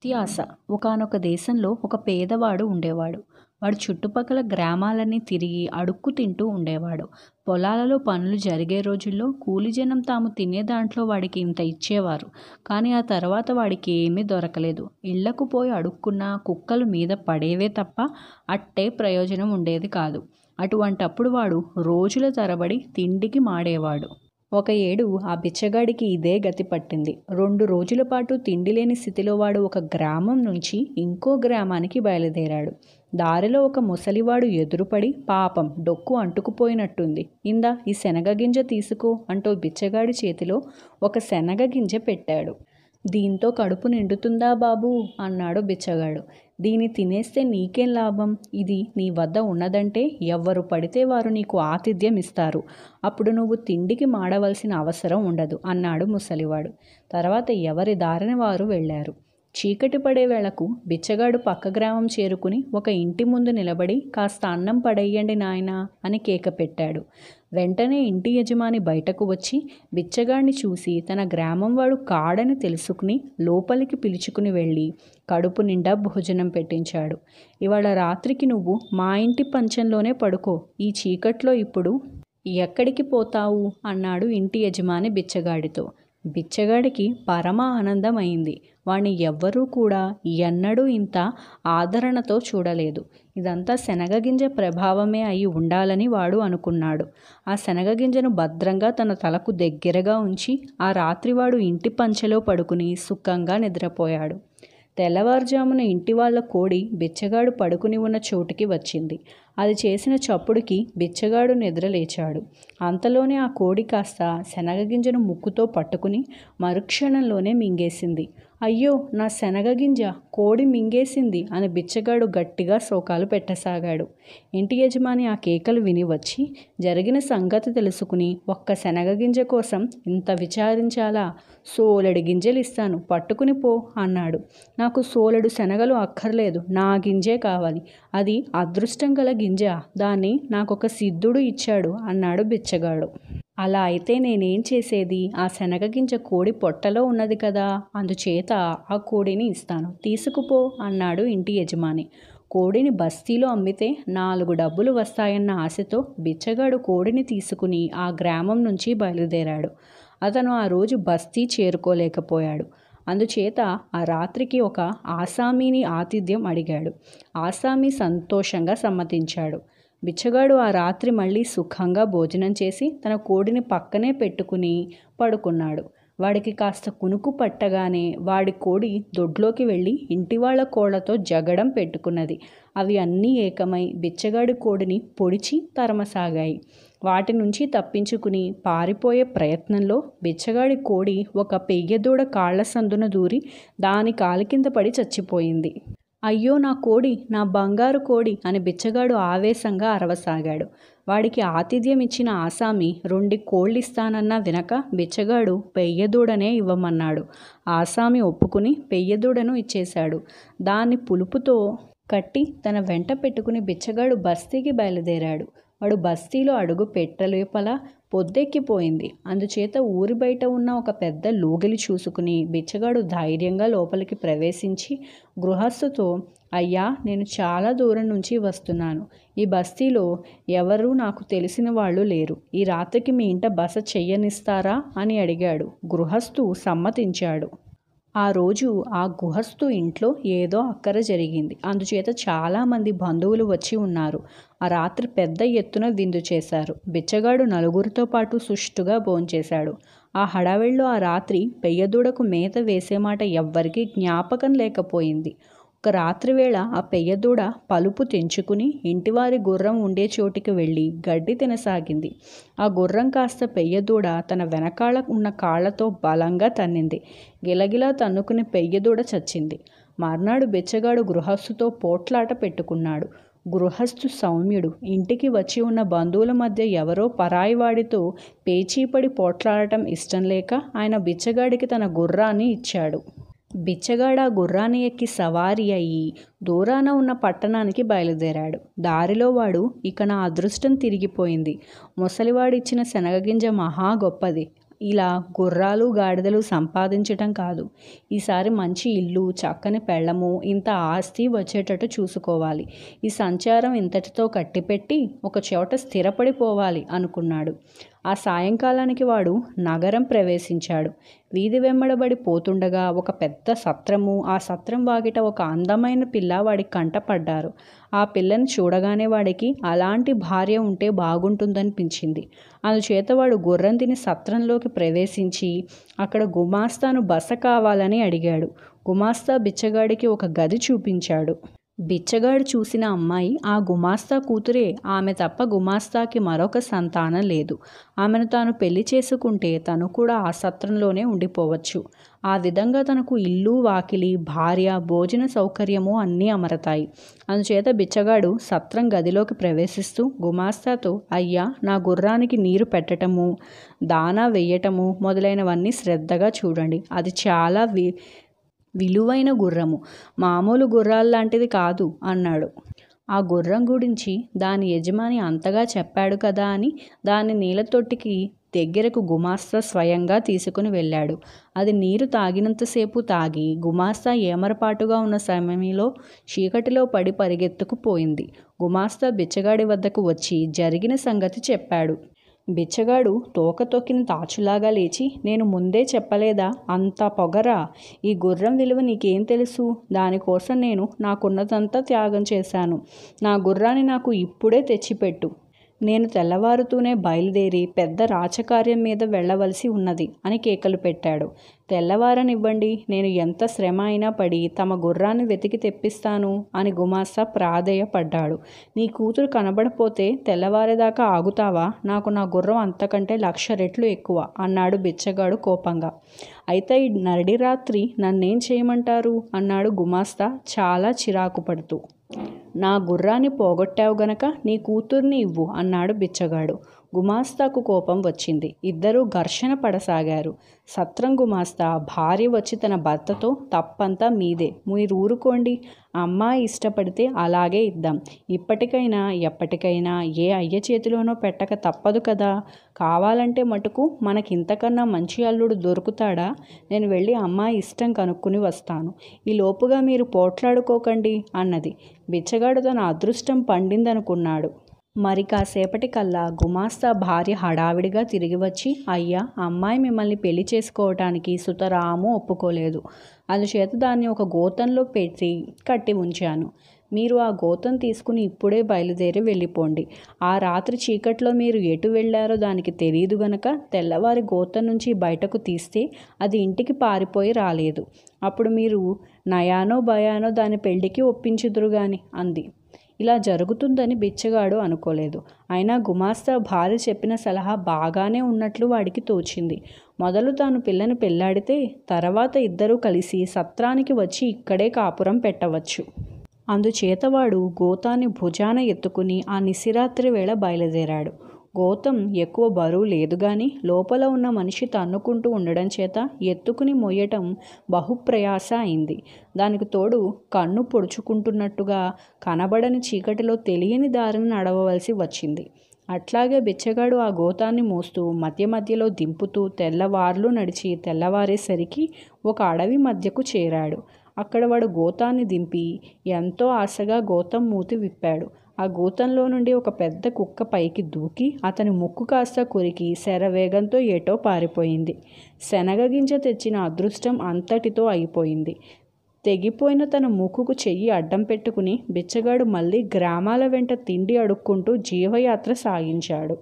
ఇతిహాస ఒకనొక దేశంలో ఒక పేదవాడు ఉండేవాడు వాడు చుట్టుపక్కల గ్రామాలన్నీ తిరిగి అడుక్కు తింటూ ఉండేవాడు పొలాలలో పనులు జరిగే రోజుల్లో కూలి జనం తాము తినే దాంట్లో వాడికి ఇంత ఇచ్చేవారు కానీ ఆ తర్వాత వాడికి ఏమీ దొరకలేదు ఇళ్లకు పోయి అడుక్కున్నా కుక్కలు మీద పడేవే తప్ప అట్టే ప్రయోజనం ఉండేది కాదు అటువంటప్పుడు వాడు రోజుల తరబడి తిండికి మాడేవాడు ఒక ఏడు ఆ బిచ్చగాడికి ఇదే గతి పట్టింది రెండు రోజుల పాటు తిండి లేని స్థితిలో వాడు ఒక గ్రామం నుంచి ఇంకో గ్రామానికి బయలుదేరాడు దారిలో ఒక ముసలివాడు ఎదురుపడి పాపం డొక్కు అంటుకుపోయినట్టుంది ఇందా ఈ శనగ గింజ తీసుకో అంటూ బిచ్చగాడి చేతిలో ఒక శనగ గింజ పెట్టాడు దీంతో కడుపు నిండుతుందా బాబు అన్నాడు బిచ్చగాడు దీన్ని తినేస్తే నీకేం లాభం ఇది నీ వద్ద ఉన్నదంటే ఎవ్వరు పడితే వారు నీకు ఆతిథ్యం ఇస్తారు అప్పుడు నువ్వు తిండికి మాడవలసిన అవసరం ఉండదు అన్నాడు ముసలివాడు తర్వాత ఎవరి దారిన వారు వెళ్ళారు చీకటి పడే వేళకు బిచ్చగాడు పక్క గ్రామం చేరుకుని ఒక ఇంటి ముందు నిలబడి కాస్త అన్నం పడేయండి నాయనా అని కేక పెట్టాడు వెంటనే ఇంటి యజమాని బయటకు వచ్చి బిచ్చగాడిని చూసి తన గ్రామం వాడు కాడని తెలుసుకుని లోపలికి పిలుచుకుని వెళ్ళి కడుపు నిండా భోజనం పెట్టించాడు ఇవాళ రాత్రికి నువ్వు మా ఇంటి పంచంలోనే పడుకో ఈ చీకట్లో ఇప్పుడు ఎక్కడికి పోతావు అన్నాడు ఇంటి యజమాని బిచ్చగాడితో బిచ్చగాడికి పరమ ఆనందమైంది వాణ్ణి ఎవ్వరూ కూడా ఎన్నడూ ఇంత ఆదరణతో చూడలేదు ఇదంతా శనగగింజ ప్రభావమే అయి ఉండాలని వాడు అనుకున్నాడు ఆ శనగగింజను భద్రంగా తన తలకు దగ్గరగా ఉంచి ఆ రాత్రి వాడు ఇంటి పంచెలో పడుకుని సుఖంగా నిద్రపోయాడు తెల్లవారుజామున ఇంటి వాళ్ళ కోడి బిచ్చగాడు పడుకుని ఉన్న చోటుకి వచ్చింది అది చేసిన చప్పుడుకి బిచ్చగాడు నిద్రలేచాడు అంతలోనే ఆ కోడి కాస్త శనగగింజను ముక్కుతో పట్టుకుని మరుక్షణంలోనే మింగేసింది అయ్యో నా శనగగింజ కోడి మింగేసింది అని బిచ్చగాడు గట్టిగా శోకాలు పెట్టసాగాడు ఇంటి యజమాని ఆ కేకలు విని వచ్చి జరిగిన సంగతి తెలుసుకుని ఒక్క శనగగింజ కోసం ఇంత విచారించాలా సోలడి గింజలు ఇస్తాను పట్టుకుని పో అన్నాడు నాకు సోలడు శనగలు అక్కర్లేదు నా గింజే కావాలి అది అదృష్టం గల గింజ దాన్ని నాకొక సిద్ధుడు ఇచ్చాడు అన్నాడు బిచ్చగాడు అలా అయితే నేనేం చేసేది ఆ శనగగింజ కోడి పొట్టలో ఉన్నది కదా అందుచేత ఆ కోడిని ఇస్తాను తీసుకుపో అన్నాడు ఇంటి యజమాని కోడిని బస్తీలో అమ్మితే నాలుగు డబ్బులు వస్తాయన్న ఆశతో బిచ్చగాడు కోడిని తీసుకుని ఆ గ్రామం నుంచి బయలుదేరాడు అతను ఆ రోజు బస్తీ చేరుకోలేకపోయాడు అందుచేత ఆ రాత్రికి ఒక ఆసామీని ఆతిథ్యం అడిగాడు ఆసామీ సంతోషంగా సమ్మతించాడు బిచ్చగాడు ఆ రాత్రి మళ్ళీ సుఖంగా భోజనం చేసి తన కోడిని పక్కనే పెట్టుకుని పడుకున్నాడు వాడికి కాస్త కునుకు పట్టగానే వాడి కోడి దొడ్లోకి వెళ్ళి ఇంటివాళ్ల కోళ్లతో జగడం పెట్టుకున్నది అవి అన్నీ ఏకమై బిచ్చగాడి కోడిని పొడిచి తరమసాగాయి వాటి నుంచి తప్పించుకుని పారిపోయే ప్రయత్నంలో బిచ్చగాడి కోడి ఒక పెయ్యదూడ కాళ్ల సందున దూరి దాని కాలి కింద పడి చచ్చిపోయింది అయ్యో నా కోడి నా బంగారు కోడి అని బిచ్చగాడు ఆవేశంగా అరవసాగాడు వాడికి ఆతిథ్యం ఇచ్చిన ఆసామి రెండు కోళ్ళిస్తానన్నా వినక బిచ్చగాడు పెయ్యదూడనే ఇవ్వమన్నాడు ఆసామి ఒప్పుకుని పెయ్యదూడను ఇచ్చేశాడు దాన్ని పులుపుతో కట్టి తన వెంట పెట్టుకుని బిచ్చగాడు బస్తీకి బయలుదేరాడు వాడు బస్తీలో అడుగు పెట్టలేపల పొద్దెక్కిపోయింది అందుచేత ఊరి బయట ఉన్న ఒక పెద్ద లోగిలి చూసుకుని బిచ్చగాడు ధైర్యంగా లోపలికి ప్రవేశించి గృహస్థుతో అయ్యా నేను చాలా దూరం నుంచి వస్తున్నాను ఈ బస్తీలో ఎవరూ నాకు తెలిసిన వాళ్ళు లేరు ఈ రాత్రికి మీ ఇంట బస చెయ్యనిస్తారా అని అడిగాడు గృహస్థు సమ్మతించాడు ఆ రోజు ఆ గుహస్థు ఇంట్లో ఏదో అక్కర జరిగింది అందుచేత చాలామంది బంధువులు వచ్చి ఉన్నారు ఆ రాత్రి పెద్ద ఎత్తున విందు చేశారు బిచ్చగాడు నలుగురితో పాటు సుష్టుగా భోంచేశాడు ఆ హడావిళ్ళు ఆ రాత్రి పెయ్యదూడకు మేత వేసే మాట ఎవ్వరికీ జ్ఞాపకం లేకపోయింది ఒక రాత్రివేళ ఆ పెయ్యదూడ పలుపు తెంచుకుని ఇంటివారి గుర్రం ఉండే చోటికి వెళ్ళి గడ్డి తినసాగింది ఆ గుర్రం కాస్త పెయ్యదూడ తన వెనకాల ఉన్న కాళ్లతో బలంగా తన్నింది గిలగిలా తన్నుకుని పెయ్యదూడ చచ్చింది మర్నాడు బెచ్చగాడు గృహస్థుతో పోట్లాట పెట్టుకున్నాడు గృహస్థు సౌమ్యుడు ఇంటికి వచ్చి ఉన్న బంధువుల మధ్య ఎవరో పరాయివాడితో పేచీపడి పోట్లాడటం ఇష్టం లేక ఆయన బిచ్చగాడికి తన గుర్రాన్ని ఇచ్చాడు బిచ్చగాడ గుర్రాన్ని ఎక్కి సవారి అయ్యి దూరాన ఉన్న పట్టణానికి బయలుదేరాడు దారిలో వాడు ఇక నా అదృష్టం తిరిగిపోయింది ముసలివాడిచ్చిన శనగగింజ మహా గొప్పది ఇలా గుర్రాలు గాడిదలు సంపాదించటం కాదు ఈసారి మంచి ఇల్లు చక్కని పెళ్ళము ఇంత ఆస్తి వచ్చేటట్టు చూసుకోవాలి ఈ సంచారం ఇంతటితో కట్టిపెట్టి ఒక చోట స్థిరపడిపోవాలి అనుకున్నాడు ఆ సాయంకాలానికి వాడు నగరం ప్రవేశించాడు వీధి వెంబడబడి పోతుండగా ఒక పెద్ద సత్రము ఆ సత్రం వాగిట ఒక అందమైన పిల్ల వాడి కంటపడ్డారు ఆ పిల్లని చూడగానే వాడికి అలాంటి భార్య ఉంటే బాగుంటుందనిపించింది అందుచేత వాడు గుర్రం తిని సత్రంలోకి ప్రవేశించి అక్కడ గుమాస్తాను బస కావాలని అడిగాడు గుమాస్తా బిచ్చగాడికి ఒక గది చూపించాడు బిచ్చగాడు చూసిన అమ్మాయి ఆ గుమాస్తా కూతురే ఆమె తప్ప గుమాస్తాకి మరొక సంతానం లేదు ఆమెను తాను పెళ్లి చేసుకుంటే తను కూడా ఆ సత్రంలోనే ఉండిపోవచ్చు ఆ విధంగా తనకు ఇల్లు వాకిలి భార్య భోజన సౌకర్యము అన్నీ అమరతాయి అందుచేత బిచ్చగాడు సత్రం గదిలోకి ప్రవేశిస్తూ గుమాస్తాతో అయ్యా నా గుర్రానికి నీరు పెట్టటము దానా వేయటము మొదలైనవన్నీ శ్రద్ధగా చూడండి అది చాలా వి విలువైన గుర్రము మామూలు గుర్రాల్లాంటిది కాదు అన్నాడు ఆ గుర్రం గురించి దాని యజమాని అంతగా చెప్పాడు కదా అని దాని నీళ్ళతొట్టికి దగ్గరకు గుమాస్తా స్వయంగా తీసుకుని వెళ్ళాడు అది నీరు తాగినంతసేపు తాగి గుమాస్తా ఏమరపాటుగా ఉన్న సమయంలో చీకటిలో పడి పరిగెత్తుకుపోయింది గుమాస్తా బిచ్చగాడి వద్దకు వచ్చి జరిగిన సంగతి చెప్పాడు బిచ్చగాడు తోక తొక్కిన తాచులాగా లేచి నేను ముందే చెప్పలేదా అంత పొగరా ఈ గుర్రం విలువ నీకేం తెలుసు దానికోసం నేను నాకున్నదంతా త్యాగం చేశాను నా గుర్రాన్ని నాకు ఇప్పుడే తెచ్చిపెట్టు నేను తెల్లవారుతూనే బయలుదేరి పెద్ద రాచకార్యం మీద వెళ్ళవలసి ఉన్నది అని కేకలు పెట్టాడు తెల్లవారనివ్వండి నేను ఎంత శ్రమ అయినా పడి తమ గుర్రాన్ని వెతికి తెప్పిస్తాను అని గుమాస్తా ప్రాధేయపడ్డాడు నీ కూతురు కనబడపోతే తెల్లవారేదాకా ఆగుతావా నాకు నా గుర్రం అంతకంటే లక్ష రెట్లు ఎక్కువ అన్నాడు బిచ్చగాడు కోపంగా అయితే ఈ నరడి రాత్రి నన్నేం చేయమంటారు అన్నాడు గుమాస్తా చాలా చిరాకు పడుతూ నా గుర్రాన్ని పోగొట్టావు గనక నీ కూతుర్ని ఇవ్వు అన్నాడు బిచ్చగాడు గుమాస్తాకు కోపం వచ్చింది ఇద్దరూ ఘర్షణ పడసాగారు సత్రం గుమాస్తా భార్య వచ్చి తన భర్తతో తప్పంతా మీదే మీరు ఊరుకోండి అమ్మాయి ఇష్టపడితే అలాగే ఇద్దాం ఇప్పటికైనా ఎప్పటికైనా ఏ అయ్య చేతిలోనో పెట్టక తప్పదు కదా కావాలంటే మటుకు మనకింతకన్నా మంచి అల్లుడు దొరుకుతాడా నేను వెళ్ళి అమ్మాయి ఇష్టం కనుక్కుని వస్తాను ఈ లోపుగా మీరు పోట్లాడుకోకండి అన్నది బిచ్చగాడు తన అదృష్టం పండిందనుకున్నాడు మరి కాసేపటికల్లా గుమాస్తా భార్య హడావిడిగా తిరిగి వచ్చి అయ్యా అమ్మాయి మిమ్మల్ని పెళ్లి చేసుకోవటానికి సుతరాము ఒప్పుకోలేదు అందుచేత దాన్ని ఒక గోతంలో పెట్టి కట్టి ఉంచాను మీరు ఆ గోతం తీసుకుని ఇప్పుడే బయలుదేరి వెళ్ళిపోండి ఆ రాత్రి చీకట్లో మీరు ఎటు వెళ్ళారో దానికి తెలియదు గనక తెల్లవారి గోతం నుంచి బయటకు తీస్తే అది ఇంటికి పారిపోయి రాలేదు అప్పుడు మీరు నయానో భయానో దాని పెళ్లికి ఒప్పించుదురు కానీ అంది ఇలా జరుగుతుందని బిచ్చగాడు అనుకోలేదు అయినా గుమాస్తా భార్య చెప్పిన సలహా బాగానే ఉన్నట్లు వాడికి తోచింది మొదలు తాను పిల్లని పెళ్లాడితే తర్వాత ఇద్దరూ కలిసి సత్రానికి వచ్చి ఇక్కడే కాపురం పెట్టవచ్చు అందుచేతవాడు గోతాన్ని భుజాన ఎత్తుకుని ఆ నిశిరాత్రి వేళ బయలుదేరాడు గోతం ఎక్కువ బరువు లేదు గాని లోపల ఉన్న మనిషి తన్నుకుంటూ ఉండడం చేత ఎత్తుకుని మొయ్యటం బహుప్రయాస అయింది దానికి తోడు కన్ను పొడుచుకుంటున్నట్టుగా కనబడని చీకటిలో తెలియని దారిని నడవవలసి వచ్చింది అట్లాగే బిచ్చగాడు ఆ గోతాన్ని మోస్తూ మధ్య మధ్యలో దింపుతూ తెల్లవార్లు నడిచి తెల్లవారేసరికి ఒక అడవి మధ్యకు చేరాడు అక్కడ వాడు గోతాన్ని దింపి ఎంతో ఆశగా గోతం మూతి విప్పాడు ఆ గూతంలో నుండి ఒక పెద్ద కుక్క పైకి దూకి అతని ముక్కు కాస్త కొరికి శరవేగంతో ఎటో పారిపోయింది శనగగింజ తెచ్చిన అదృష్టం అంతటితో అయిపోయింది తెగిపోయిన తన ముక్కుకు చెయ్యి అడ్డం పెట్టుకుని బిచ్చగాడు మళ్ళీ గ్రామాల వెంట తిండి అడుక్కుంటూ జీవయాత్ర సాగించాడు